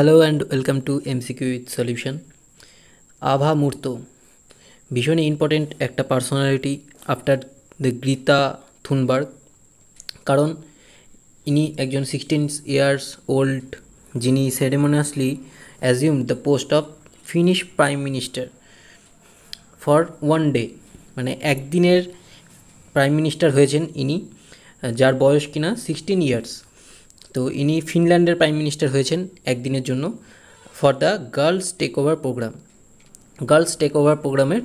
Hello and welcome to MCQ with solution Aava Murto ভীষণই important একটা personality after the Greta Thunberg কারণ ইনি একজন সিক্সটিন ইয়ার্স ওল্ড যিনি ceremoniously assume the post of Finnish prime minister for one day মানে একদিনের prime minister হয়েছেন ইনি যার বয়স কিনা সিক্সটিন ইয়ার্স তো ইনি ফিনল্যান্ডের প্রাইম মিনিস্টার হয়েছেন একদিনের জন্য for the girls take over programme girls take over প্রোগ্রামের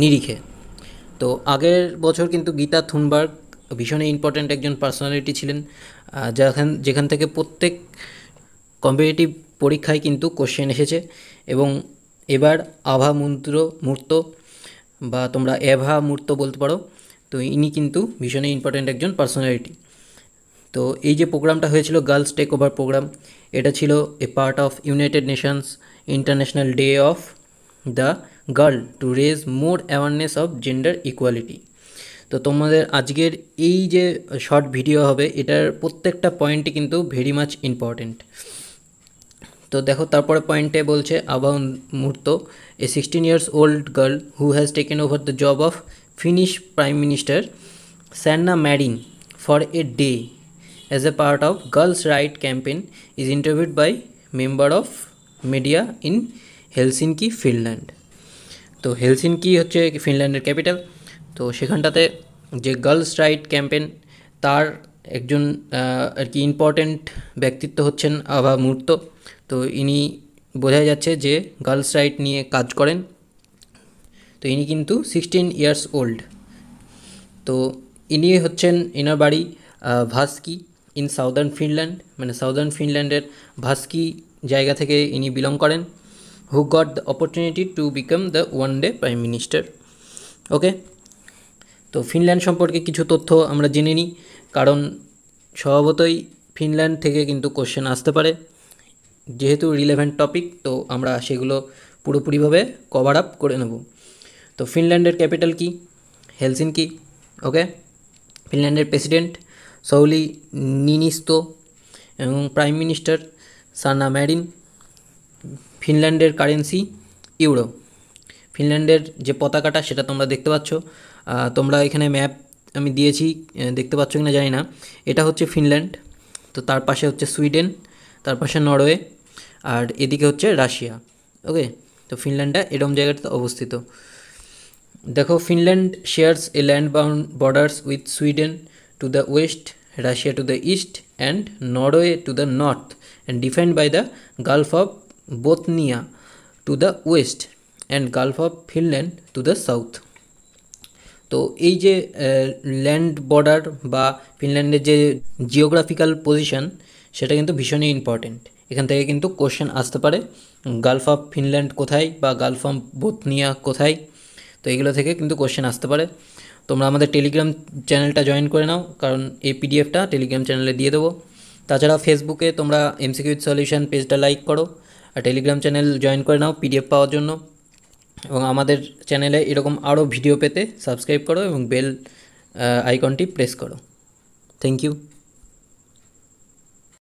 নিরিখে তো আগের বছর কিন্তু গীতা থুনবার্গ ভীষণই ইম্পর্ট্যান্ট একজন পার্সোনালিটি ছিলেন যেখান যেখান থেকে প্রত্যেক কম্পিটিটিভ পরীক্ষায় কিন্তু কোশ্চেন এসেছে এবং এবার আভা মন্ত্র মূর্ত বা তোমরা এভা মূর্ত বলতে পারো তো ইনি কিন্তু ভীষণই ইম্পর্ট্যান্ট একজন পার্সোনালিটি তো এই যে প্রোগ্রামটা হয়েছিল গার্লস টেক ওভার প্রোগ্রাম এটা ছিল a part of United Nations International Day of the Girl to raise more awareness of gender equality তো তোমাদের আজকের এই যে শর্ট ভিডিও হবে এটার প্রত্যেকটা পয়েন্টই কিন্তু ভেরি মাচ ইম্পর্টেন্ট তো দেখো তারপরে পয়েন্টে বলছে Aava Murto a sixteen years old girl who has taken over the job of Finnish prime minister Sanna Marin for a day as a part of Girls' Right campaign is interviewed by member of media in Helsinki Finland তো Helsinki হচ্ছে ফিনল্যান্ডের capital তো সেখানটাতে যে girls right campaign তার একজন আর কি important ব্যক্তিত্ব হচ্ছেন আভা মূর্ত তো ইনি বোঝা যাচ্ছে যে গার্লস রাইট নিয়ে কাজ করেন তো ইনি কিন্তু সিক্সটিন ইয়ার্স ওল্ড তো ইনি হচ্ছেন এনার বাড়ি ভাস্কি ইন সাউদার্ন ফিনল্যান্ড মানে সাউদার্ন ফিনল্যান্ডের ভাস্কি জায়গা থেকে ইনি বিলং করেন who got the opportunity to become the one day prime minister okay তো ফিনল্যান্ড সম্পর্কে কিছু তথ্য আমরা জেনে নিই কারণ স্বভাবতই ফিনল্যান্ড থেকে কিন্তু কোশ্চেন আসতে পারে যেহেতু রিলেভেন্ট টপিক তো আমরা সেগুলো পুরোপুরিভাবে কভার আপ করে নেব তো ফিনল্যান্ডের ক্যাপিটাল কি কি ওকে ফিনল্যান্ডের প্রেসিডেন্ট সৌলি নিনিস্ত এবং প্রাইম মিনিস্টার সানা ম্যারিন ফিনল্যান্ডের কারেন্সি ইউরো ফিনল্যান্ডের যে পতাকাটা সেটা তোমরা দেখতে পাচ্ছ তোমরা এখানে ম্যাপ আমি দিয়েছি দেখতে পাচ্ছ কিনা জানি না এটা হচ্ছে ফিনল্যান্ড তো তার পাশে হচ্ছে সুইডেন তার পাশে নরওয়ে আর এদিকে হচ্ছে রাশিয়া ওকে তো ফিনল্যান্ডটা এরম জায়গাটাতে অবস্থিত দেখো Finland shares a land bound borders with Sweden to the west, Russia to the east, and Norway to the north, and defined by the Gulf of Bothnia to the west and Gulf of Finland to the south. তো এই যে land border বা ফিনল্যান্ডের যে geographical position সেটা কিন্তু ভীষণই important এখান থেকে কিন্তু কোশ্চেন আসতে পারে গালফ অফ ফিনল্যান্ড কোথায় বা গালফ অফ বোথনিয়া কোথায় তো এগুলো থেকে কিন্তু কোশ্চেন আসতে পারে তোমরা আমাদের টেলিগ্রাম চ্যানেলটা জয়েন করে নাও কারণ এই পিডিএফটা টেলিগ্রাম চ্যানেলে দিয়ে দেবো তাছাড়া ফেসবুকে তোমরা এমসিকিউ সলিউশন পেজটা লাইক করো আর টেলিগ্রাম চ্যানেল জয়েন করে নাও পিডিএফ পাওয়ার জন্য এবং আমাদের চ্যানেলে এরকম আরও ভিডিও পেতে সাবস্ক্রাইব করো এবং বেল আইকনটি প্রেস করো থ্যাংক ইউ